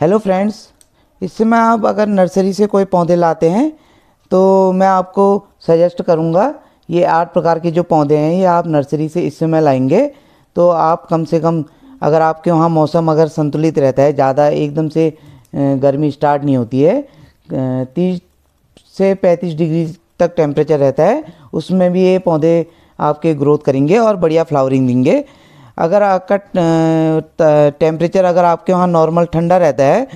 hello friends इससे मैं आप अगर नर्सरी से कोई पौधे लाते हैं तो मैं आपको सजेस्ट करूँगा ये आठ प्रकार के जो पौधे हैं ये आप नर्सरी से इस समय लाएंगे तो आप कम से कम अगर आपके वहाँ मौसम अगर संतुलित रहता है ज़्यादा एकदम से गर्मी स्टार्ट नहीं होती है तीस से पैंतीस डिग्री तक टेम्परेचर रहता है उसमें भी ये पौधे आपके ग्रोथ करेंगे और बढ़िया फ्लावरिंग देंगे अगर आपका टेम्परेचर अगर आपके वहाँ नॉर्मल ठंडा रहता है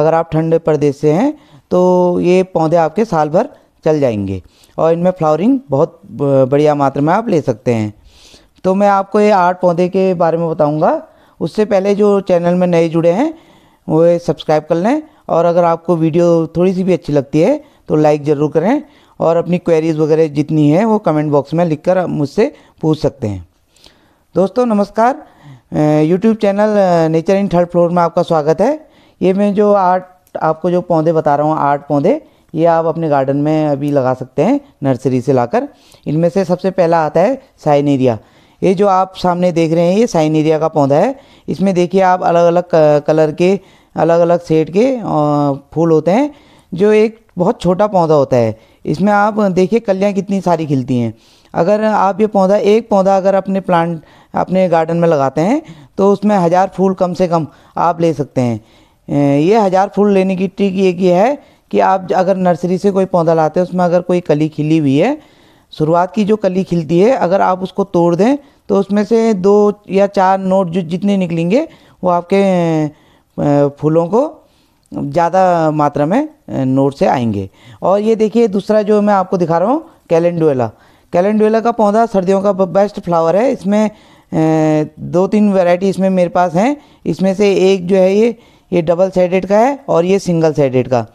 अगर आप ठंडे प्रदेश से हैं तो ये पौधे आपके साल भर चल जाएंगे और इनमें फ्लावरिंग बहुत बढ़िया मात्रा में आप ले सकते हैं तो मैं आपको ये आर्ट पौधे के बारे में बताऊंगा उससे पहले जो चैनल में नए जुड़े हैं वो सब्सक्राइब कर लें और अगर आपको वीडियो थोड़ी सी भी अच्छी लगती है तो लाइक ज़रूर करें और अपनी क्वेरीज़ वगैरह जितनी है वो कमेंट बॉक्स में लिखकर मुझसे पूछ सकते हैं दोस्तों नमस्कार YouTube channel nature in third floor में आपका स्वागत है ये मैं जो आठ आपको जो पौधे बता रहा हूँ आर्ट पौधे ये आप अपने गार्डन में अभी लगा सकते हैं नर्सरी से लाकर इनमें से सबसे पहला आता है साइनेरिया ये जो आप सामने देख रहे हैं ये साइनेरिया का पौधा है इसमें देखिए आप अलग अलग कलर के अलग अलग सेट के फूल होते हैं जो एक बहुत छोटा पौधा होता है इसमें आप देखिए कलियाँ कितनी सारी खिलती हैं अगर आप ये पौधा एक पौधा अगर अपने प्लांट अपने गार्डन में लगाते हैं तो उसमें हज़ार फूल कम से कम आप ले सकते हैं ये हज़ार फूल लेने की ट्रिक ये की है कि आप अगर नर्सरी से कोई पौधा लाते हैं उसमें अगर कोई कली खिली हुई है शुरुआत की जो कली खिलती है अगर आप उसको तोड़ दें तो उसमें से दो या चार नोट जो जितने निकलेंगे वो आपके फूलों को ज़्यादा मात्रा में नोट से आएंगे और ये देखिए दूसरा जो मैं आपको दिखा रहा हूँ कैलेंडुएला कैलेंडुला का पौधा सर्दियों का बेस्ट फ्लावर है इसमें दो तीन वैरायटी इसमें मेरे पास हैं इसमें से एक जो है ये ये डबल सेडेड का है और ये सिंगल सेडेड का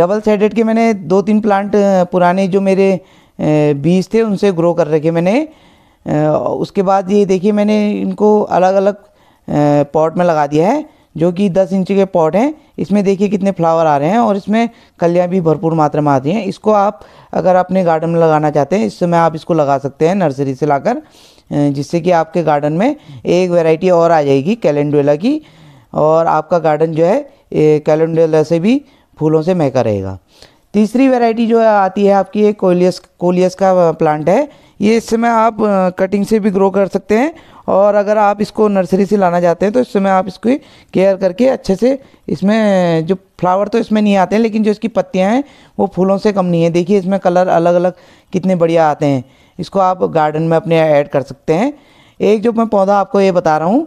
डबल सेडेड के मैंने दो तीन प्लांट पुराने जो मेरे बीज थे उनसे ग्रो कर रखे मैंने उसके बाद ये देखिए मैंने इनको अलग अलग पॉट में लगा दिया है जो कि 10 इंच के पॉट हैं इसमें देखिए कितने फ्लावर आ रहे हैं और इसमें कलियाँ भी भरपूर मात्रा में आती हैं इसको आप अगर अपने गार्डन में लगाना चाहते हैं इस समय आप इसको लगा सकते हैं नर्सरी से लाकर जिससे कि आपके गार्डन में एक वेराइटी और आ जाएगी कैलेंडोला की और आपका गार्डन जो है कैलेंडोला से भी फूलों से महका रहेगा तीसरी वेराइटी जो है आती है आपकी कोलियस कोलियस का प्लांट है ये इस समय आप कटिंग से भी ग्रो कर सकते हैं और अगर आप इसको नर्सरी से लाना चाहते हैं तो इस समय आप इसकी केयर करके अच्छे से इसमें जो फ्लावर तो इसमें नहीं आते हैं लेकिन जो इसकी पत्तियाँ हैं वो फूलों से कम नहीं है देखिए इसमें कलर अलग अलग कितने बढ़िया आते हैं इसको आप गार्डन में अपने ऐड कर सकते हैं एक जो मैं पौधा आपको ये बता रहा हूँ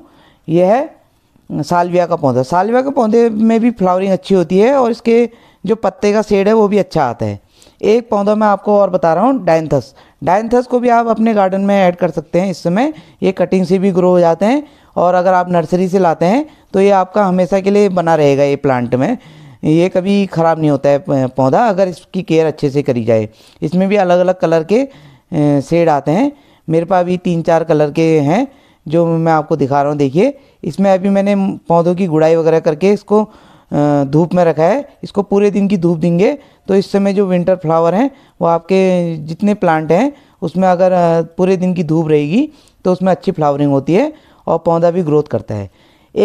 यह है सालविया का पौधा सालविया के पौधे में भी फ्लावरिंग अच्छी होती है और इसके जो पत्ते का शेड है वो भी अच्छा आता है एक पौधा मैं आपको और बता रहा हूँ डाइंथस डायंथस को भी आप अपने गार्डन में ऐड कर सकते हैं इस समय ये कटिंग से भी ग्रो हो जाते हैं और अगर आप नर्सरी से लाते हैं तो ये आपका हमेशा के लिए बना रहेगा ये प्लांट में ये कभी ख़राब नहीं होता है पौधा अगर इसकी केयर अच्छे से करी जाए इसमें भी अलग अलग कलर के शेड आते हैं मेरे पास अभी तीन चार कलर के हैं जो मैं आपको दिखा रहा हूँ देखिए इसमें अभी मैंने पौधों की गुड़ाई वगैरह करके इसको धूप में रखा है इसको पूरे दिन की धूप देंगे तो इस समय जो विंटर फ्लावर हैं वो आपके जितने प्लांट हैं उसमें अगर पूरे दिन की धूप रहेगी तो उसमें अच्छी फ्लावरिंग होती है और पौधा भी ग्रोथ करता है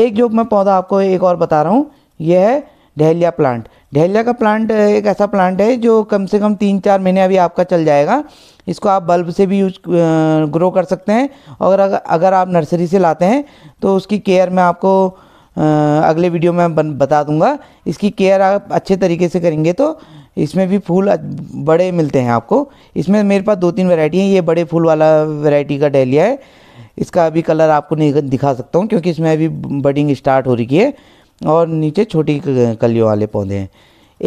एक जो मैं पौधा आपको एक और बता रहा हूँ यह है डहलिया प्लांट डहलिया का प्लांट एक ऐसा प्लांट है जो कम से कम तीन चार महीने अभी आपका चल जाएगा इसको आप बल्ब से भी यूज ग्रो कर सकते हैं और अगर अगर आप नर्सरी से लाते हैं तो उसकी केयर मैं आपको अगले वीडियो में बन बता दूंगा इसकी केयर आप अच्छे तरीके से करेंगे तो इसमें भी फूल बड़े मिलते हैं आपको इसमें मेरे पास दो तीन वैरायटी हैं ये बड़े फूल वाला वैरायटी का डहलिया है इसका अभी कलर आपको नहीं दिखा सकता हूँ क्योंकि इसमें अभी बडिंग स्टार्ट हो रही है और नीचे छोटी कलियों वाले पौधे हैं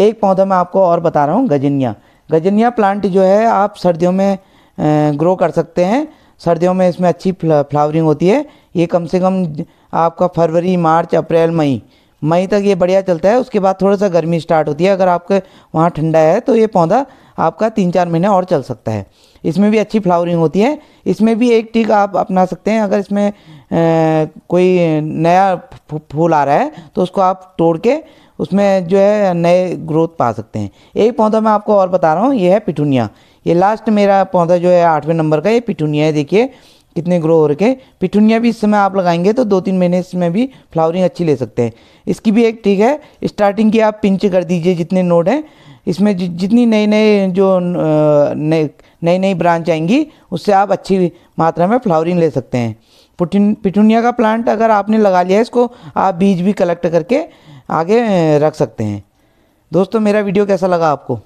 एक पौधा मैं आपको और बता रहा हूँ गजनिया गजनिया प्लांट जो है आप सर्दियों में ग्रो कर सकते हैं सर्दियों में इसमें अच्छी फ्लावरिंग होती है ये कम से कम आपका फरवरी मार्च अप्रैल मई मई तक ये बढ़िया चलता है उसके बाद थोड़ा सा गर्मी स्टार्ट होती है अगर आपके वहाँ ठंडा है तो ये पौधा आपका तीन चार महीने और चल सकता है इसमें भी अच्छी फ्लावरिंग होती है इसमें भी एक टिक आप अपना सकते हैं अगर इसमें कोई नया फूल आ रहा है तो उसको आप तोड़ के उसमें जो है नए ग्रोथ पा सकते हैं एक पौधा मैं आपको और बता रहा हूँ ये है पिटूनिया ये लास्ट मेरा पौधा जो है आठवें नंबर का ये पिटूनिया है देखिए कितने ग्रो हो रखे पिटूनिया भी इस समय आप लगाएंगे तो दो तीन महीने इसमें भी फ्लावरिंग अच्छी ले सकते हैं इसकी भी एक ठीक है स्टार्टिंग की आप पिंच कर दीजिए जितने नोड हैं इसमें जितनी नए नए जो नए नई नई ब्रांच आएंगी उससे आप अच्छी मात्रा में फ्लावरिंग ले सकते हैं पुटिन पिटूनिया का प्लांट अगर आपने लगा लिया है इसको आप बीज भी कलेक्ट करके आगे रख सकते हैं दोस्तों मेरा वीडियो कैसा लगा आपको